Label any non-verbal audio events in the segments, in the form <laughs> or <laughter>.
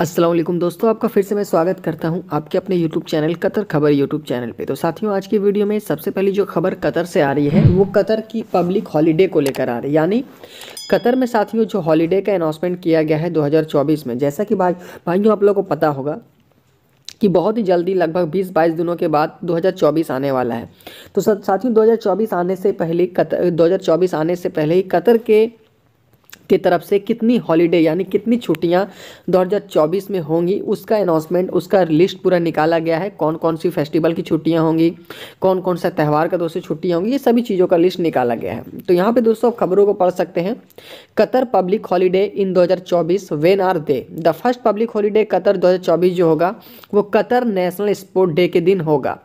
असलम दोस्तों आपका फिर से मैं स्वागत करता हूं आपके अपने YouTube चैनल कतर खबर YouTube चैनल पे तो साथियों आज की वीडियो में सबसे पहली जो खबर कतर से आ रही है वो कतर की पब्लिक हॉलीडे को लेकर आ रही है यानी कतर में साथियों जो हॉलीडे का अनाउंसमेंट किया गया है 2024 में जैसा कि भाई भाइयों आप लोगों को पता होगा कि बहुत ही जल्दी लगभग 20-22 दिनों के बाद 2024 आने वाला है तो साथियों 2024 आने से पहले कतर 2024 आने से पहले ही कतर के की तरफ से कितनी हॉलीडे यानी कितनी छुट्टियां 2024 में होंगी उसका अनाउंसमेंट उसका लिस्ट पूरा निकाला गया है कौन कौन सी फेस्टिवल की छुट्टियां होंगी कौन कौन सा त्यौहार का दोस्तों छुट्टियाँ होंगी ये सभी चीज़ों का लिस्ट निकाला गया है तो यहाँ पर दोस्तों आप खबरों को पढ़ सकते हैं कतर पब्लिक हॉलीडे इन दो when are they the first public holiday Qatar दो जो होगा वो कतर नेशनल स्पोर्ट डे के दिन होगा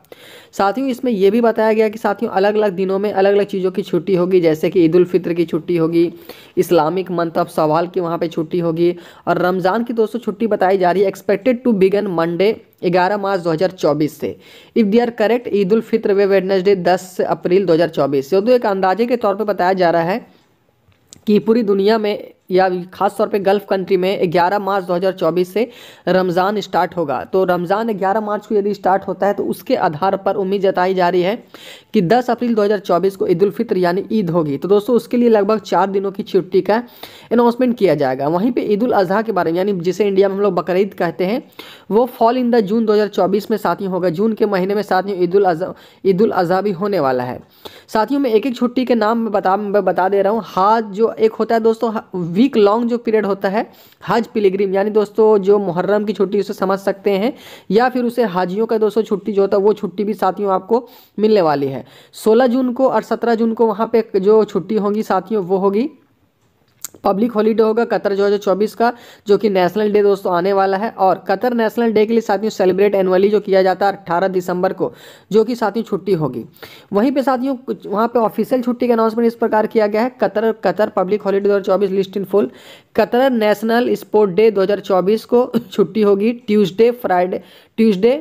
साथियों इसमें यह भी बताया गया कि साथियों अलग अलग दिनों में अलग अलग चीज़ों की छुट्टी होगी जैसे कि ईद उल फित्र की छुट्टी होगी इस्लामिक एक मंथ ऑफ सवाल की वहाँ पे छुट्टी होगी और रमज़ान की दोस्तों छुट्टी बताई जा रही है expected to begin Monday 11 March 2024 से if they are correct Eid ul Fitr वे वेडनेसडे 10 अप्रैल 2024 से तो एक अंदाजे के तौर पर बताया जा रहा है कि पूरी दुनिया में या खास तौर पे गल्फ़ कंट्री में 11 मार्च 2024 से रमज़ान स्टार्ट होगा तो रमज़ान 11 मार्च को यदि स्टार्ट होता है तो उसके आधार पर उम्मीद जताई जा रही है कि 10 अप्रैल 2024 को ईद फितर यानी ईद होगी तो दोस्तों उसके लिए लगभग चार दिनों की छुट्टी का अनाउंसमेंट किया जाएगा वहीं पर ईद अजी के बारे में यानी जिसे इंडिया में हम लोग बकरीद कहते हैं वो फॉल इन द जून दो में साथियों होगा जून के महीने में साथियों ईद ईद अजहा भी होने वाला है साथियों में एक एक छुट्टी के नाम बता मैं बता दे रहा हूँ हाथ जो एक होता है दोस्तों वीक लॉन्ग जो पीरियड होता है हज पिलीग्रीम यानी दोस्तों जो मुहर्रम की छुट्टी उसे समझ सकते हैं या फिर उसे हाजियों का दोस्तों छुट्टी जो होता है वो छुट्टी भी साथियों आपको मिलने वाली है सोलह जून को और सत्रह जून को वहाँ पर जो छुट्टी होगी साथियों वो होगी पब्लिक हॉलीडे होगा कतर 2024 का जो कि नेशनल डे दोस्तों आने वाला है और कतर नेशनल डे के लिए साथियों सेलिब्रेट एनुअली जो किया जाता है अट्ठारह दिसंबर को जो कि साथियों छुट्टी होगी वहीं पे साथियों वहाँ पे ऑफिशियल छुट्टी का अनाउंसमेंट इस प्रकार किया गया है कतर कतर पब्लिक हॉलीडे दो list in full Qatar national sport day दो को <laughs> छुट्टी होगी ट्यूजडे फ्राइडे ट्यूजडे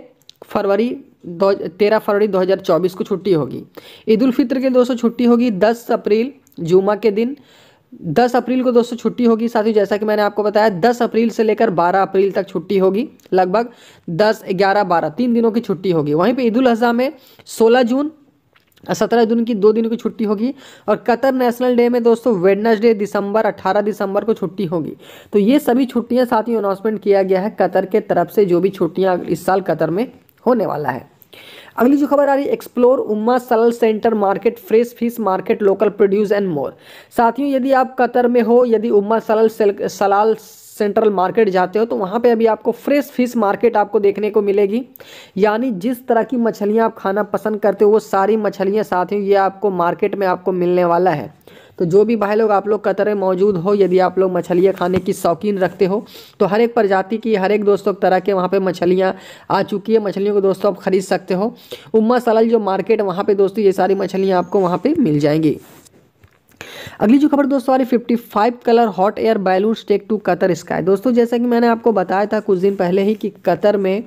फरवरी दो तेरह फरवरी दो को छुट्टी होगी ईद उल फित्र के दोस्तों छुट्टी होगी दस अप्रैल जुमा के दिन दस अप्रैल को दोस्तों छुट्टी होगी साथ ही जैसा कि मैंने आपको बताया दस अप्रैल से लेकर बारह अप्रैल तक छुट्टी होगी लगभग दस ग्यारह बारह तीन दिनों की छुट्टी होगी वहीं पर ईद उल अजहा में सोलह जून सत्रह जून की दो दिनों की छुट्टी होगी और कतर नेशनल डे में दोस्तों वेडनसडे दिसंबर अट्ठारह दिसंबर को छुट्टी होगी तो ये सभी छुट्टियां साथ ही अनाउंसमेंट किया गया है कतर के तरफ से जो भी छुट्टियां इस साल कतर में होने वाला है अगली जो खबर आ रही है explore Umm Salal centre market fresh fish market local produce and more साथियों यदि आप कतर में हो यदि Umm Salal Salal central market जाते हो तो वहाँ पे अभी आपको फ्रेश फिश मार्केट आपको देखने को मिलेगी यानी जिस तरह की मछलियाँ आप खाना पसंद करते हो वो सारी मछलियाँ साथियों ये आपको मार्केट में आपको मिलने वाला है तो जो भी भाई लोग आप लोग कतरे मौजूद हो यदि आप लोग मछलियाँ खाने की शौकीन रखते हो तो हर एक प्रजाति की हर एक दोस्तों तरह के वहाँ पर मछलियाँ आ चुकी है मछलियों को दोस्तों आप ख़रीद सकते हो उम्मा सलल जो मार्केट वहाँ पर दोस्तों ये सारी मछलियाँ आपको वहाँ पर मिल जाएंगी अगली जो खबर दोस्तों वाली fifty five colour hot air balloon take to Qatar sky दोस्तों जैसा कि मैंने आपको बताया था कुछ दिन पहले ही कि कतर में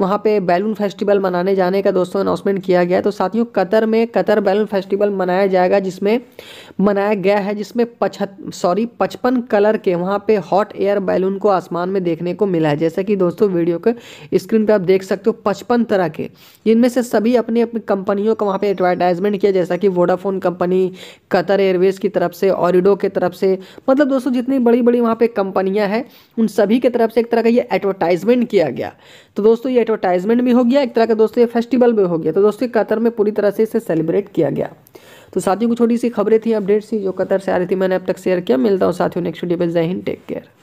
वहाँ पे बैलून फेस्टिवल मनाने जाने का दोस्तों अनाउंसमेंट किया गया तो साथियों कतर में कतर बैलून फेस्टिवल मनाया जाएगा जिसमें मनाया गया है जिसमें पचहत सॉरी पचपन कलर के वहाँ पर हॉट एयर बैलून को आसमान में देखने को मिला है जैसा कि दोस्तों वीडियो के स्क्रीन पर आप देख सकते हो पचपन तरह के इनमें से सभी अपनी अपनी कंपनियों का वहाँ पर एडवर्टाइजमेंट किया जैसा कि वोडाफोन कंपनी कतर एयरवेज की की तरफ से ऑरिडो के तरफ से मतलब दोस्तों जितनी बड़ी बड़ी वहाँ पे कंपनियाँ हैं उन सभी के तरफ से एक तरह का ये एडवर्टाइजमेंट किया गया तो दोस्तों ये एडवर्टाइजमेंट भी हो गया एक तरह का दोस्तों ये फेस्टिवल भी हो गया तो दोस्तों कतर में पूरी तरह से इसे सेलिब्रेट किया गया तो साथियों को छोटी सी खबरें थी अपडेट्स थी जो कतर से आ रही थी मैंने अब तक शेयर किया मिलता हूँ साथियों नेक्स्ट वीडियो पर जय हिंद टेक केयर